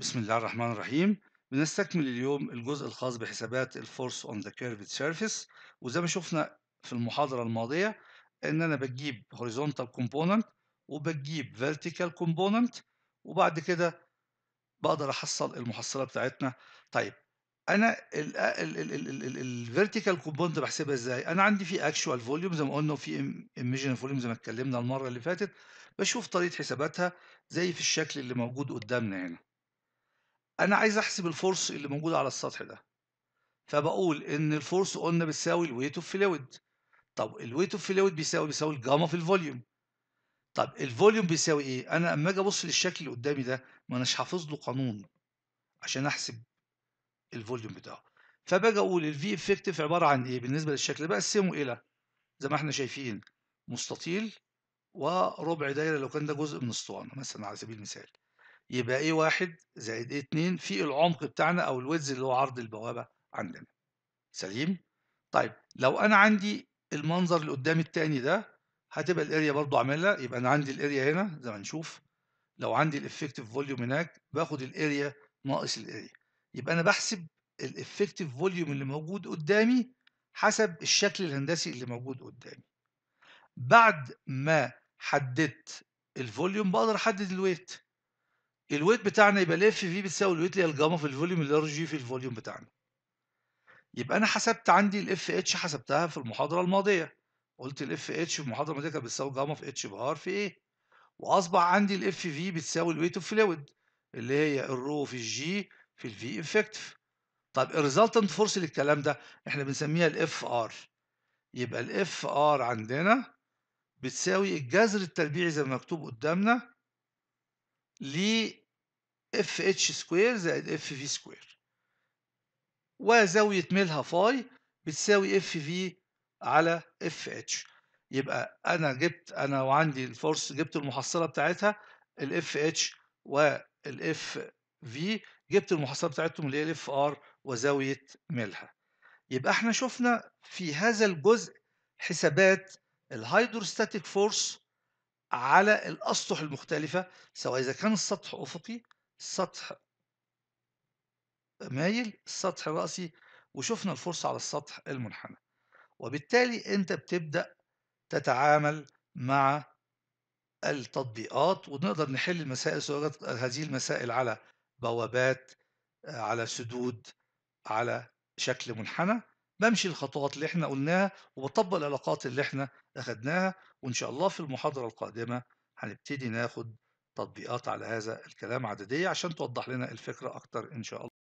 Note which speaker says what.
Speaker 1: بسم الله الرحمن الرحيم بنستكمل اليوم الجزء الخاص بحسابات الفورس اون ذا كيرفد سيرفيس وزي ما شفنا في المحاضرة الماضية ان انا بجيب horizontal component وبجيب vertical component وبعد كده بقدر احصل المحصلة بتاعتنا طيب انا الفيرتيكال كومبوننت بحسبها ازاي انا عندي في اكشوال فوليوم زي ما قلنا وفي ايميجن فوليوم زي ما اتكلمنا المره اللي فاتت بشوف طريقه حساباتها زي في الشكل اللي موجود قدامنا هنا انا عايز احسب الفورس اللي موجود على السطح ده فبقول ان الفورس قلنا بتساوي الويت اوف فلويد طب الويت اوف فلويد بيساوي بيساوي الجاما في الفوليوم طب الفوليوم بيساوي ايه انا اما اجي ابص للشكل اللي قدامي ده ما اناش حافظ له قانون عشان احسب الفوليوم بتاعه فباجي اقول الفي افكتيف عباره عن ايه بالنسبه للشكل بقسمه الى زي ما احنا شايفين مستطيل وربع دايره لو كان ده جزء من اسطوانه مثلا على سبيل المثال يبقى ايه واحد زائد ايه اتنين في العمق بتاعنا او الويدز اللي هو عرض البوابة عندنا سليم طيب لو انا عندي المنظر اللي قدامي التاني ده هتبقى الاريا برضو عاملها يبقى انا عندي الاريا هنا زي ما نشوف لو عندي الافكتيف فوليوم هناك باخد الاريا ناقص الاريا يبقى انا بحسب الافكتيف فوليوم اللي موجود قدامي حسب الشكل الهندسي اللي موجود قدامي بعد ما حددت الفوليوم بقدر احدد الويت الويت بتاعنا يبقى الاف في بتساوي الويت اللي هي الجاما في الفوليوم اللي هي جي في الفوليوم بتاعنا يبقى انا حسبت عندي الاف اتش حسبتها في المحاضره الماضيه قلت الاف اتش في المحاضره الماضيه كانت بتساوي جاما في اتش بار في ايه واصبح عندي الاف في بتساوي الويت اوف فلويد اللي هي الرو في الجي في الفي افكتف طب الريزلتنت فورس للكلام ده احنا بنسميها الاف ار يبقى الاف ار عندنا بتساوي الجذر التربيعي زي ما مكتوب قدامنا ل اف اتش سكوير زائد اف في سكوير وزاوية ميلها فاي بتساوي اف في على اف اتش يبقى انا جبت انا وعندي الفورس جبت المحصلة بتاعتها الاف اتش والاف في جبت المحصلة بتاعتهم اللي هي الاف ار وزاوية ميلها يبقى احنا شفنا في هذا الجزء حسابات الهيدروستاتيك فورس على الاسطح المختلفة سواء اذا كان السطح افقي سطح مايل السطح رأسي وشفنا الفرصة على السطح المنحنى وبالتالي أنت بتبدأ تتعامل مع التطبيقات ونقدر نحل المسائل سواء هذه المسائل على بوابات على سدود على شكل منحنى بمشي الخطوات اللي احنا قلناها وبطبق العلاقات اللي احنا اخدناها وان شاء الله في المحاضرة القادمة هنبتدي ناخد تطبيقات على هذا الكلام عددية عشان توضح لنا الفكرة أكتر إن شاء الله